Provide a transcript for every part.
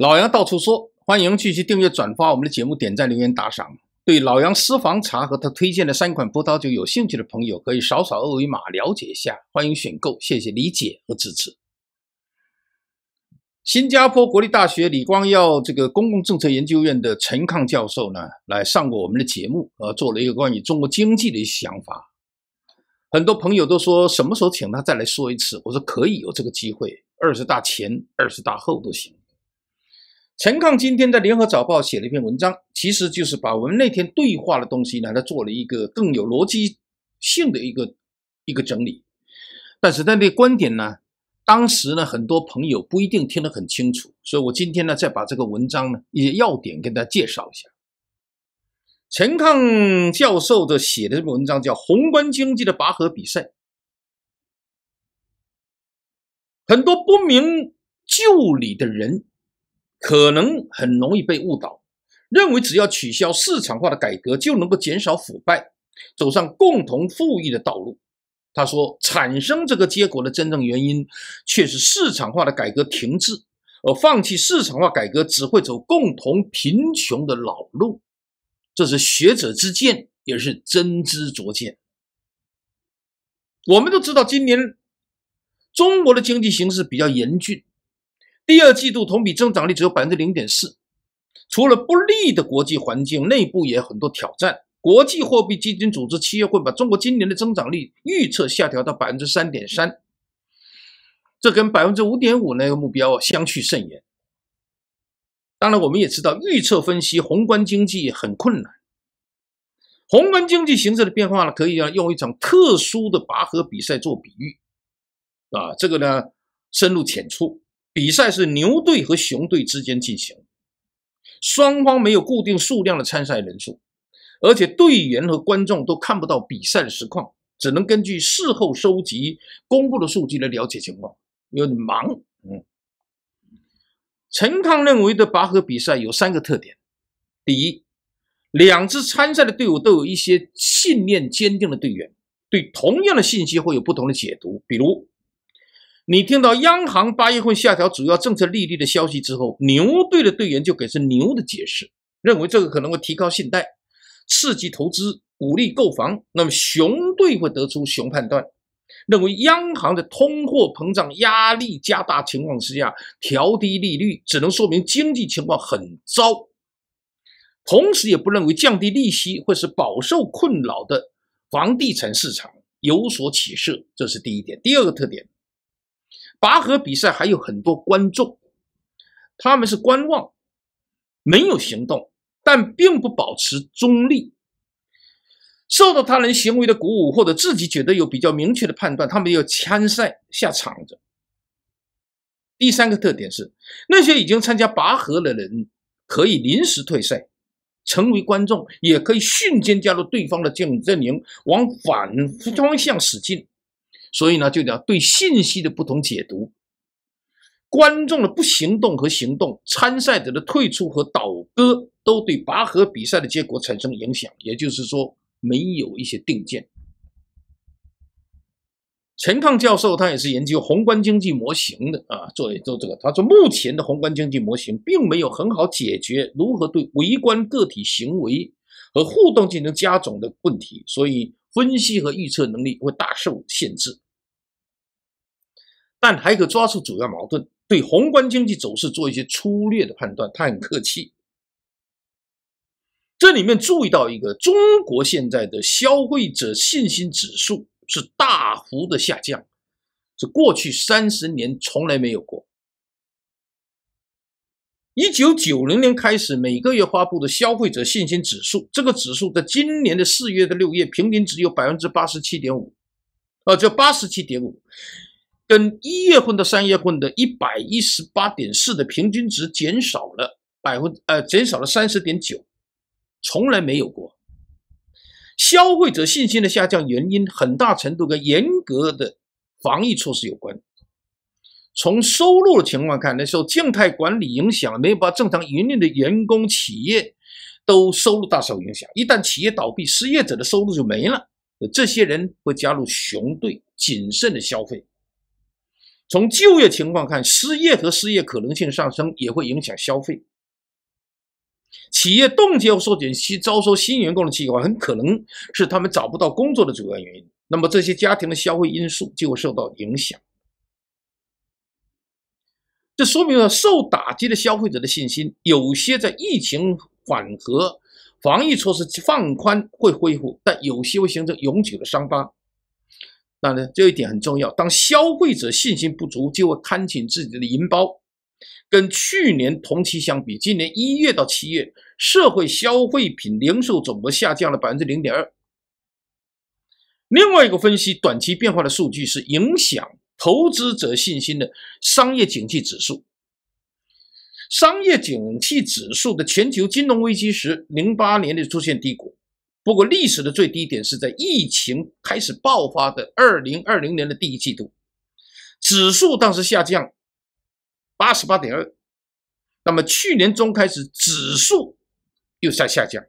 老杨到处说，欢迎继续订阅、转发我们的节目，点赞、留言、打赏。对老杨私房茶和他推荐的三款葡萄酒有兴趣的朋友，可以扫扫二维码了解一下，欢迎选购。谢谢理解和支持。新加坡国立大学李光耀这个公共政策研究院的陈亢教授呢，来上过我们的节目，呃，做了一个关于中国经济的一些想法。很多朋友都说，什么时候请他再来说一次？我说可以有这个机会，二十大前、二十大后都行。陈亢今天在《联合早报》写了一篇文章，其实就是把我们那天对话的东西呢，他做了一个更有逻辑性的一个一个整理。但是他的观点呢，当时呢，很多朋友不一定听得很清楚，所以我今天呢，再把这个文章呢，一些要点跟大家介绍一下。陈亢教授的写的这篇文章叫《宏观经济的拔河比赛》，很多不明就里的人。可能很容易被误导，认为只要取消市场化的改革就能够减少腐败，走上共同富裕的道路。他说，产生这个结果的真正原因，却是市场化的改革停滞，而放弃市场化改革只会走共同贫穷的老路。这是学者之见，也是真知灼见。我们都知道，今年中国的经济形势比较严峻。第二季度同比增长率只有百分之零点四，除了不利的国际环境，内部也有很多挑战。国际货币基金组织七月份把中国今年的增长率预测下调到百分之三点三，这跟百分之五点五那个目标相去甚远。当然，我们也知道预测分析宏观经济很困难。宏观经济形势的变化呢，可以用一场特殊的拔河比赛做比喻，啊，这个呢深入浅出。比赛是牛队和熊队之间进行，双方没有固定数量的参赛人数，而且队员和观众都看不到比赛的实况，只能根据事后收集公布的数据来了解情况。因为忙，嗯。陈康认为的拔河比赛有三个特点：第一，两支参赛的队伍都有一些信念坚定的队员，对同样的信息会有不同的解读，比如。你听到央行八月份下调主要政策利率的消息之后，牛队的队员就给出牛的解释，认为这个可能会提高信贷、刺激投资、鼓励购房。那么熊队会得出熊判断，认为央行的通货膨胀压力加大情况之下调低利率，只能说明经济情况很糟，同时也不认为降低利息会使饱受困扰的房地产市场有所起色。这是第一点。第二个特点。拔河比赛还有很多观众，他们是观望，没有行动，但并不保持中立，受到他人行为的鼓舞或者自己觉得有比较明确的判断，他们要参赛下场子。第三个特点是，那些已经参加拔河的人可以临时退赛，成为观众，也可以瞬间加入对方的这种阵营，往反方向使劲。所以呢，就讲对信息的不同解读，观众的不行动和行动，参赛者的退出和倒戈，都对拔河比赛的结果产生影响。也就是说，没有一些定见。陈亢教授他也是研究宏观经济模型的啊，做做这个，他说目前的宏观经济模型并没有很好解决如何对微观个体行为和互动进行加总的问题，所以。分析和预测能力会大受限制，但还可抓住主要矛盾，对宏观经济走势做一些粗略的判断。他很客气，这里面注意到一个：中国现在的消费者信心指数是大幅的下降，是过去三十年从来没有过。一九九零年开始，每个月发布的消费者信心指数，这个指数在今年的四月的六月平均只有百分之八十七点五，啊，就八十七点五，跟一月份到三月份的一百一十八点四的平均值减少了百分呃，减少了三十点九，从来没有过。消费者信心的下降原因，很大程度跟严格的防疫措施有关。从收入的情况看，那受静态管理影响，没有把正常营运的员工、企业都收入大受影响。一旦企业倒闭，失业者的收入就没了，这些人会加入熊队，谨慎的消费。从就业情况看，失业和失业可能性上升也会影响消费。企业冻结或缩减期招收新员工的计划，很可能是他们找不到工作的主要原因。那么，这些家庭的消费因素就会受到影响。这说明了受打击的消费者的信心，有些在疫情缓和、防疫措施放宽会恢复，但有些会形成永久的伤疤。那呢，这一点很重要。当消费者信心不足，就会看紧自己的银包。跟去年同期相比，今年一月到七月，社会消费品零售总额下降了百分之零点二。另外一个分析短期变化的数据是影响。投资者信心的商业景气指数，商业景气指数的全球金融危机时，零八年的出现低谷。不过，历史的最低点是在疫情开始爆发的二零二零年的第一季度，指数当时下降八十八点二。那么，去年中开始，指数又在下降。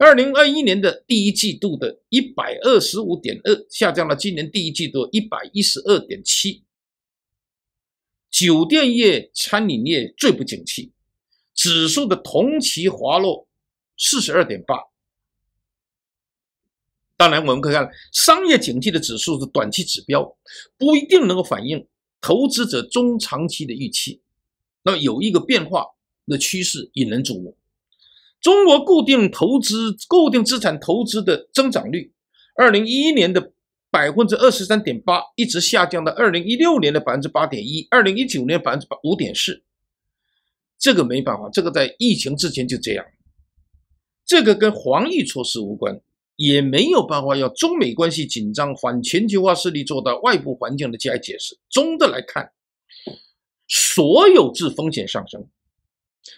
二零二一年的第一季度的一百二十五点二下降到今年第一季度一百一十二点七，酒店业、餐饮业最不景气，指数的同期滑落四十二点八。当然，我们可以看，商业景气的指数是短期指标，不一定能够反映投资者中长期的预期。那么有一个变化的趋势引人瞩目。中国固定投资、固定资产投资的增长率，二零一一年的百分之二十三点八，一直下降到二零一六年的百分之八点一，二零一九年百分之五点四。这个没办法，这个在疫情之前就这样，这个跟防疫措施无关，也没有办法。要中美关系紧张、反全球化势力做到外部环境的加以解释，总的来看，所有制风险上升。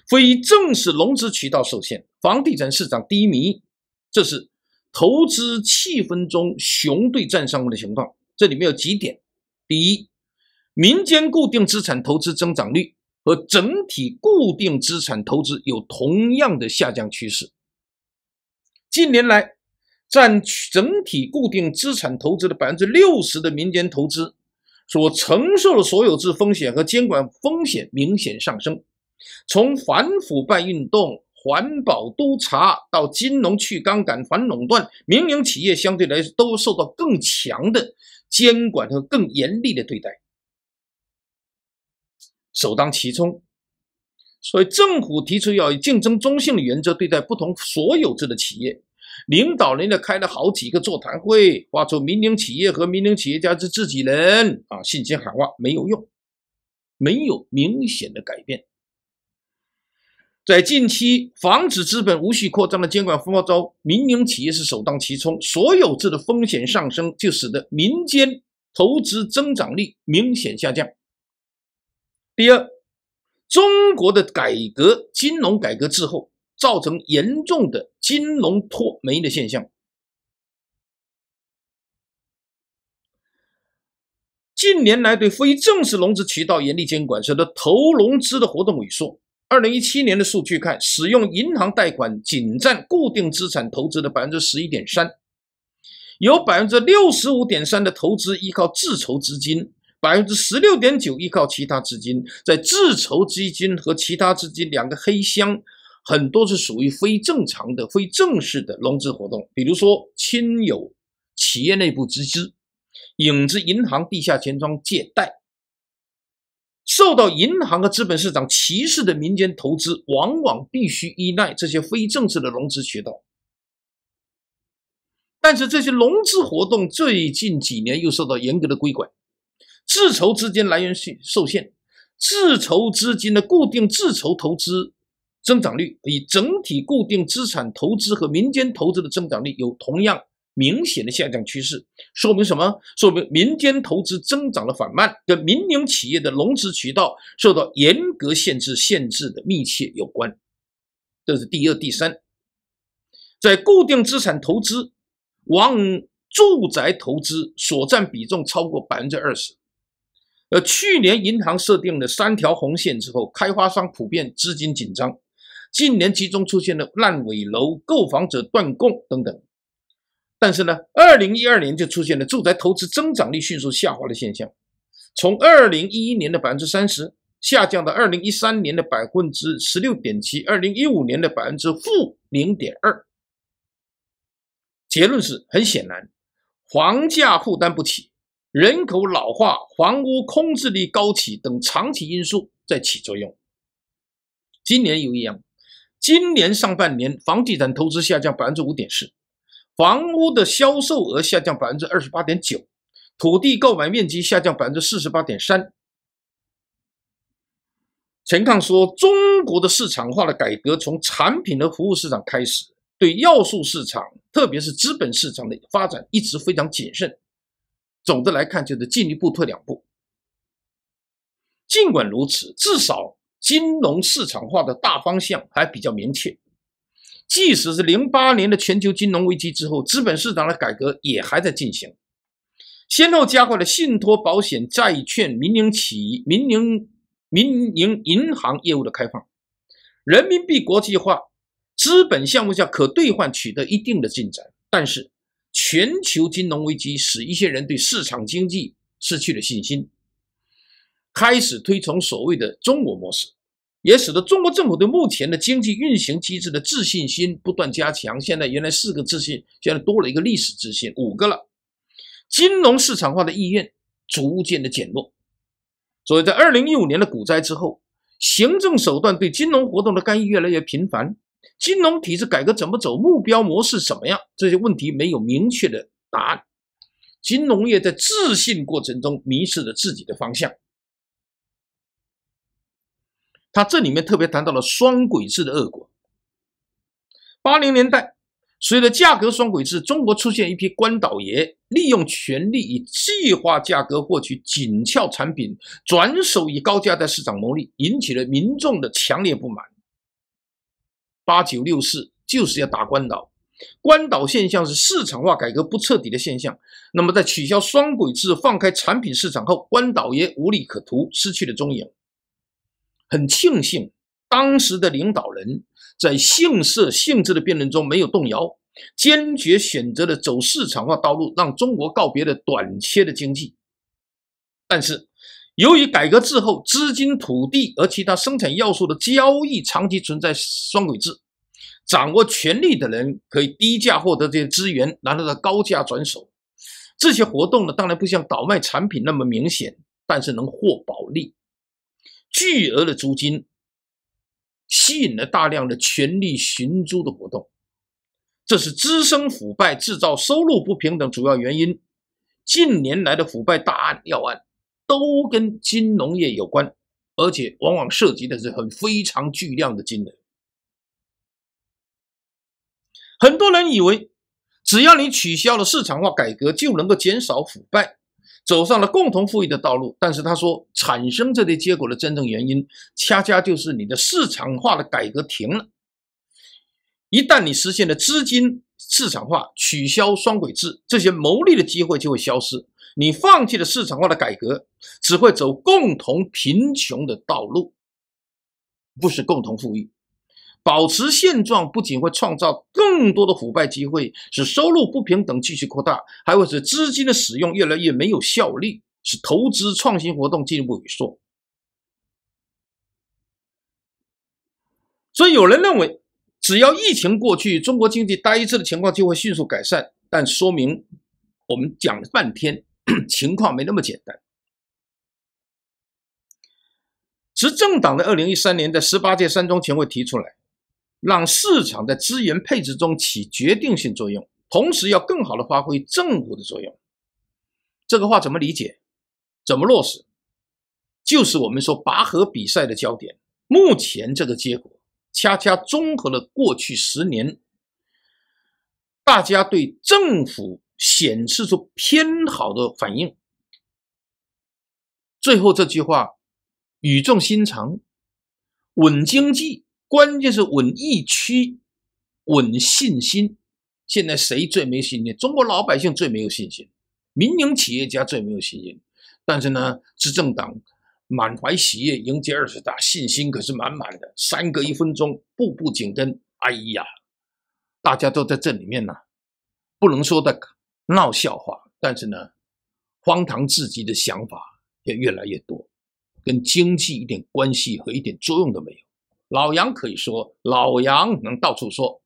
非正式融资渠道受限，房地产市场低迷，这是投资气氛中熊对占上风的情况。这里面有几点：第一，民间固定资产投资增长率和整体固定资产投资有同样的下降趋势。近年来，占整体固定资产投资的百分之六十的民间投资，所承受的所有制风险和监管风险明显上升。从反腐败运动、环保督查到金融去杠杆、反垄断，民营企业相对来说都受到更强的监管和更严厉的对待，首当其冲。所以政府提出要以竞争中性的原则对待不同所有制的企业，领导人呢开了好几个座谈会，发出民营企业和民营企业家是自己人啊，信心喊话没有用，没有明显的改变。在近期防止资本无序扩张的监管风暴中，民营企业是首当其冲。所有制的风险上升，就使得民间投资增长率明显下降。第二，中国的改革金融改革滞后，造成严重的金融脱媒的现象。近年来，对非正式融资渠道严厉监管，使得投融资的活动萎缩。二零一七年的数据看，使用银行贷款仅占固定资产投资的百分之十一点三，有百分之六十五点三的投资依靠自筹资金，百分之十六点九依靠其他资金。在自筹基金和其他资金两个黑箱，很多是属于非正常的、非正式的融资活动，比如说亲友、企业内部集资、影子银行、地下钱庄借贷。受到银行和资本市场歧视的民间投资，往往必须依赖这些非正式的融资渠道。但是，这些融资活动最近几年又受到严格的规管，自筹资金来源受受限，自筹资金的固定自筹投资增长率与整体固定资产投资和民间投资的增长率有同样。明显的下降趋势，说明什么？说明民间投资增长的缓慢，跟民营企业的融资渠道受到严格限制、限制的密切有关。这是第二、第三，在固定资产投资，往住宅投资所占比重超过百分之二十。而去年银行设定的三条红线之后，开发商普遍资金紧张，近年集中出现了烂尾楼、购房者断供等等。但是呢，二零一二年就出现了住宅投资增长率迅速下滑的现象，从二零一一年的百分之三十下降到二零一三年的百分之十六点七，二零一五年的百分之负零点二。结论是很显然，房价负担不起，人口老化、房屋空置率高企等长期因素在起作用。今年有一样，今年上半年房地产投资下降百分之五点四。房屋的销售额下降百分之二十八点九，土地购买面积下降百分之四十八点三。陈亢说：“中国的市场化的改革从产品的服务市场开始，对要素市场，特别是资本市场的发展一直非常谨慎。总的来看，就是进一步退两步。尽管如此，至少金融市场化的大方向还比较明确。”即使是零八年的全球金融危机之后，资本市场的改革也还在进行，先后加快了信托、保险、债券、民营企、业、民营民营银行业务的开放，人民币国际化、资本项目下可兑换取得一定的进展。但是，全球金融危机使一些人对市场经济失去了信心，开始推崇所谓的“中国模式”。也使得中国政府对目前的经济运行机制的自信心不断加强。现在原来四个自信，现在多了一个历史自信，五个了。金融市场化的意愿逐渐的减弱。所以在二零一五年的股灾之后，行政手段对金融活动的干预越来越频繁。金融体制改革怎么走？目标模式怎么样？这些问题没有明确的答案。金融业在自信过程中迷失了自己的方向。他这里面特别谈到了双轨制的恶果。八零年代，随着价格双轨制，中国出现一批官倒爷，利用权力以计划价格获取紧俏产品，转手以高价在市场牟利，引起了民众的强烈不满。八九六四就是要打官倒，官倒现象是市场化改革不彻底的现象。那么，在取消双轨制、放开产品市场后，官倒爷无利可图，失去了踪影。很庆幸，当时的领导人，在姓氏性质的辩论中没有动摇，坚决选择了走市场化道路，让中国告别了短缺的经济。但是，由于改革之后，资金、土地和其他生产要素的交易长期存在双轨制，掌握权力的人可以低价获得这些资源，然后再高价转手。这些活动呢，当然不像倒卖产品那么明显，但是能获暴利。巨额的租金吸引了大量的权力寻租的活动，这是滋生腐败、制造收入不平等主要原因。近年来的腐败大案要案都跟金融业有关，而且往往涉及的是很非常巨量的金额。很多人以为，只要你取消了市场化改革，就能够减少腐败。走上了共同富裕的道路，但是他说，产生这类结果的真正原因，恰恰就是你的市场化的改革停了。一旦你实现了资金市场化，取消双轨制，这些牟利的机会就会消失。你放弃了市场化的改革，只会走共同贫穷的道路，不是共同富裕。保持现状不仅会创造更多的腐败机会，使收入不平等继续扩大，还会使资金的使用越来越没有效力，使投资创新活动进一步萎缩。所以，有人认为，只要疫情过去，中国经济呆滞的情况就会迅速改善。但说明我们讲了半天，情况没那么简单。执政党的二零一三年在十八届三中全会提出来。让市场在资源配置中起决定性作用，同时要更好的发挥政府的作用。这个话怎么理解？怎么落实？就是我们说拔河比赛的焦点。目前这个结果，恰恰综合了过去十年大家对政府显示出偏好的反应。最后这句话语重心长，稳经济。关键是稳疫区、稳信心。现在谁最没信心？中国老百姓最没有信心，民营企业家最没有信心。但是呢，执政党满怀喜悦迎接二十大，信心可是满满的。三个一分钟，步步紧跟。哎呀，大家都在这里面呢，不能说的闹笑话。但是呢，荒唐至极的想法也越来越多，跟经济一点关系和一点作用都没有。老杨可以说，老杨能到处说。